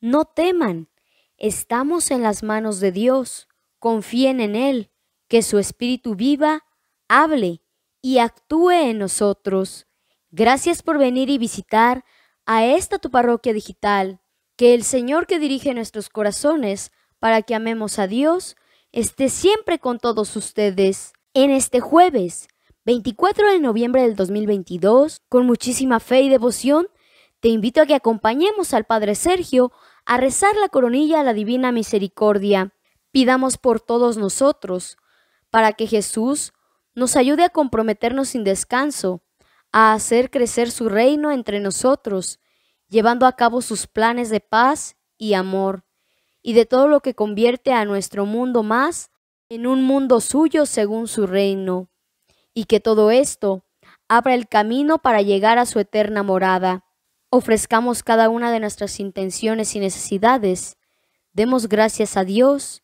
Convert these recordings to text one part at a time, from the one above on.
No teman, estamos en las manos de Dios, confíen en Él, que su Espíritu viva, hable y actúe en nosotros. Gracias por venir y visitar a esta tu parroquia digital. Que el Señor que dirige nuestros corazones para que amemos a Dios esté siempre con todos ustedes. En este jueves, 24 de noviembre del 2022, con muchísima fe y devoción, te invito a que acompañemos al Padre Sergio a rezar la coronilla a la Divina Misericordia. Pidamos por todos nosotros, para que Jesús nos ayude a comprometernos sin descanso, a hacer crecer su reino entre nosotros, llevando a cabo sus planes de paz y amor, y de todo lo que convierte a nuestro mundo más en un mundo suyo según su reino, y que todo esto abra el camino para llegar a su eterna morada ofrezcamos cada una de nuestras intenciones y necesidades, demos gracias a Dios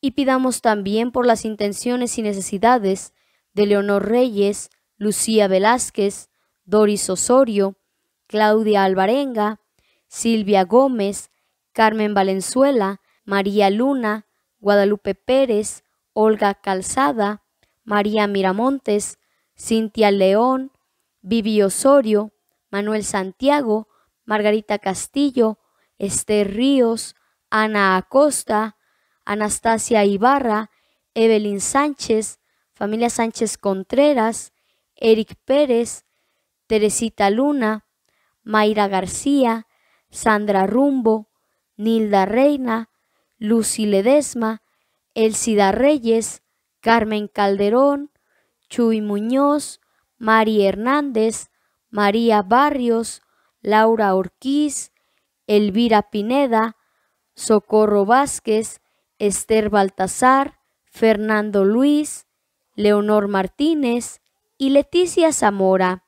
y pidamos también por las intenciones y necesidades de Leonor Reyes, Lucía Velázquez, Doris Osorio, Claudia Alvarenga, Silvia Gómez, Carmen Valenzuela, María Luna, Guadalupe Pérez, Olga Calzada, María Miramontes, Cintia León, Vivi Osorio, Manuel Santiago, Margarita Castillo, Esther Ríos, Ana Acosta, Anastasia Ibarra, Evelyn Sánchez, familia Sánchez Contreras, Eric Pérez, Teresita Luna, Mayra García, Sandra Rumbo, Nilda Reina, Lucy Ledesma, Elsida Reyes, Carmen Calderón, Chuy Muñoz, Mari Hernández, María Barrios, Laura Orquiz, Elvira Pineda, Socorro Vázquez, Esther Baltasar, Fernando Luis, Leonor Martínez y Leticia Zamora.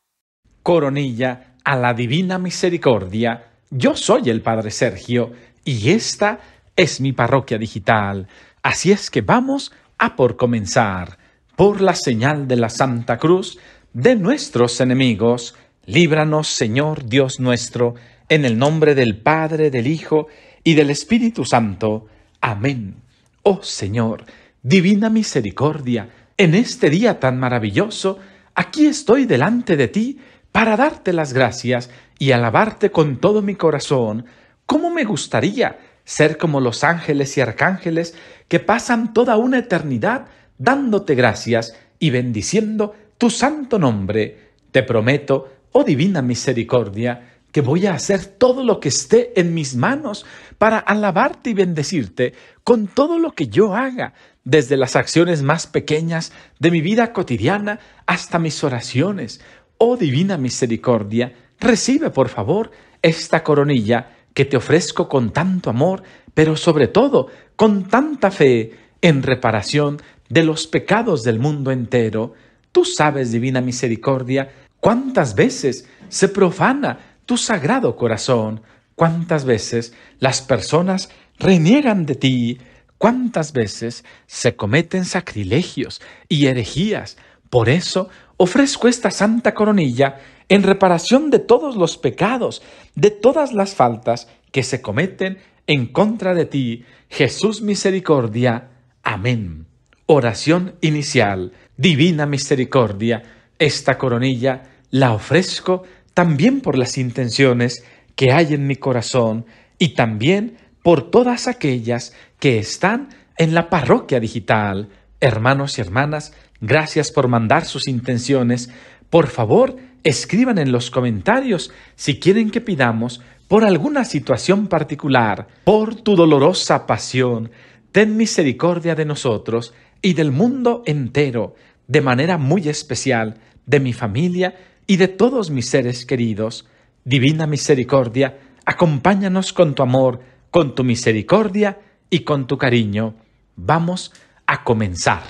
Coronilla, a la Divina Misericordia, yo soy el Padre Sergio y esta es mi parroquia digital. Así es que vamos a por comenzar. Por la señal de la Santa Cruz de nuestros enemigos, Líbranos, Señor Dios nuestro, en el nombre del Padre, del Hijo y del Espíritu Santo. Amén. Oh Señor, divina misericordia, en este día tan maravilloso, aquí estoy delante de ti para darte las gracias y alabarte con todo mi corazón. ¿Cómo me gustaría ser como los ángeles y arcángeles que pasan toda una eternidad dándote gracias y bendiciendo tu santo nombre? Te prometo oh divina misericordia, que voy a hacer todo lo que esté en mis manos para alabarte y bendecirte con todo lo que yo haga, desde las acciones más pequeñas de mi vida cotidiana hasta mis oraciones. Oh divina misericordia, recibe por favor esta coronilla que te ofrezco con tanto amor, pero sobre todo con tanta fe en reparación de los pecados del mundo entero. Tú sabes, divina misericordia, ¿Cuántas veces se profana tu sagrado corazón? ¿Cuántas veces las personas reniegan de ti? ¿Cuántas veces se cometen sacrilegios y herejías? Por eso ofrezco esta santa coronilla en reparación de todos los pecados, de todas las faltas que se cometen en contra de ti. Jesús misericordia. Amén. Oración inicial. Divina misericordia. Esta coronilla la ofrezco también por las intenciones que hay en mi corazón y también por todas aquellas que están en la parroquia digital. Hermanos y hermanas, gracias por mandar sus intenciones. Por favor, escriban en los comentarios si quieren que pidamos por alguna situación particular, por tu dolorosa pasión, ten misericordia de nosotros y del mundo entero, de manera muy especial, de mi familia y de todos mis seres queridos, Divina Misericordia, acompáñanos con tu amor, con tu misericordia y con tu cariño. Vamos a comenzar.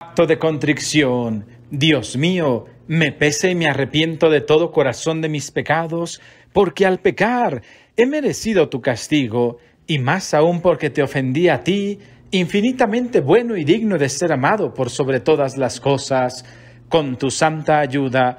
Acto de contrición. Dios mío, me pese y me arrepiento de todo corazón de mis pecados, porque al pecar he merecido tu castigo, y más aún porque te ofendí a ti, infinitamente bueno y digno de ser amado por sobre todas las cosas. Con tu santa ayuda,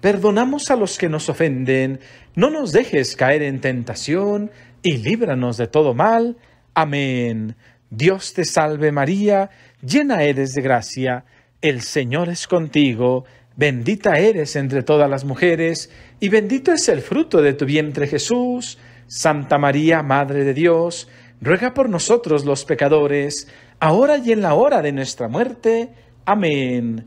perdonamos a los que nos ofenden, no nos dejes caer en tentación, y líbranos de todo mal. Amén. Dios te salve María, llena eres de gracia, el Señor es contigo, bendita eres entre todas las mujeres, y bendito es el fruto de tu vientre Jesús. Santa María, Madre de Dios, ruega por nosotros los pecadores, ahora y en la hora de nuestra muerte. Amén.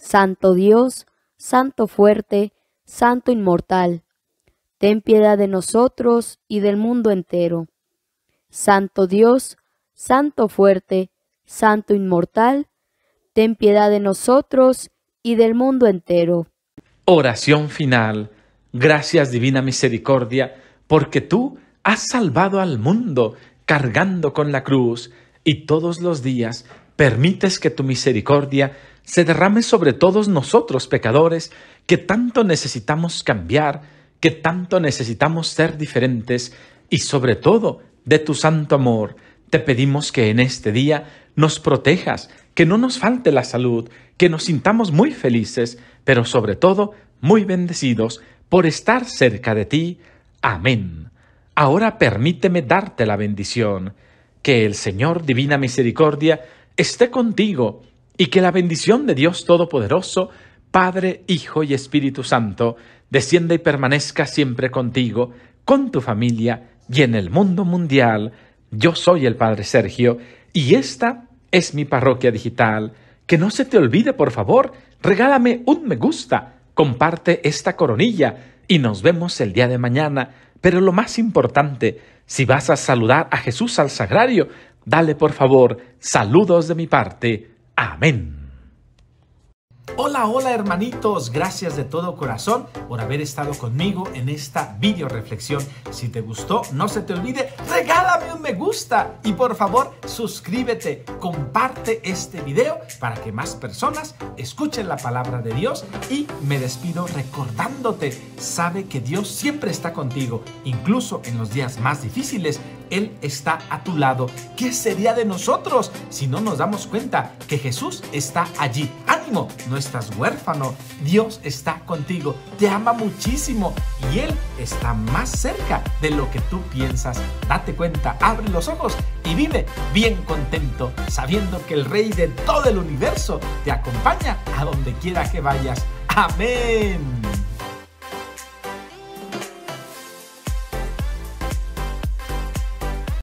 Santo Dios, Santo fuerte, Santo inmortal, ten piedad de nosotros y del mundo entero. Santo Dios, Santo fuerte, Santo inmortal, ten piedad de nosotros y del mundo entero. Oración final. Gracias Divina Misericordia, porque tú has salvado al mundo cargando con la cruz y todos los días permites que tu misericordia se derrame sobre todos nosotros pecadores que tanto necesitamos cambiar, que tanto necesitamos ser diferentes y sobre todo de tu santo amor. Te pedimos que en este día nos protejas, que no nos falte la salud, que nos sintamos muy felices, pero sobre todo muy bendecidos por estar cerca de ti. Amén. Ahora permíteme darte la bendición. Que el Señor Divina Misericordia esté contigo y que la bendición de Dios Todopoderoso, Padre, Hijo y Espíritu Santo, descienda y permanezca siempre contigo, con tu familia y en el mundo mundial. Yo soy el Padre Sergio y esta es mi parroquia digital. Que no se te olvide, por favor, regálame un me gusta, comparte esta coronilla y nos vemos el día de mañana. Pero lo más importante, si vas a saludar a Jesús al Sagrario, Dale por favor saludos de mi parte. Amén. Hola, hola hermanitos, gracias de todo corazón por haber estado conmigo en esta video reflexión. Si te gustó, no se te olvide, regala me gusta y por favor suscríbete, comparte este video para que más personas escuchen la palabra de Dios y me despido recordándote, sabe que Dios siempre está contigo, incluso en los días más difíciles. Él está a tu lado. ¿Qué sería de nosotros si no nos damos cuenta que Jesús está allí? no estás huérfano, Dios está contigo, te ama muchísimo y Él está más cerca de lo que tú piensas. Date cuenta, abre los ojos y vive bien contento, sabiendo que el Rey de todo el universo te acompaña a donde quiera que vayas. Amén.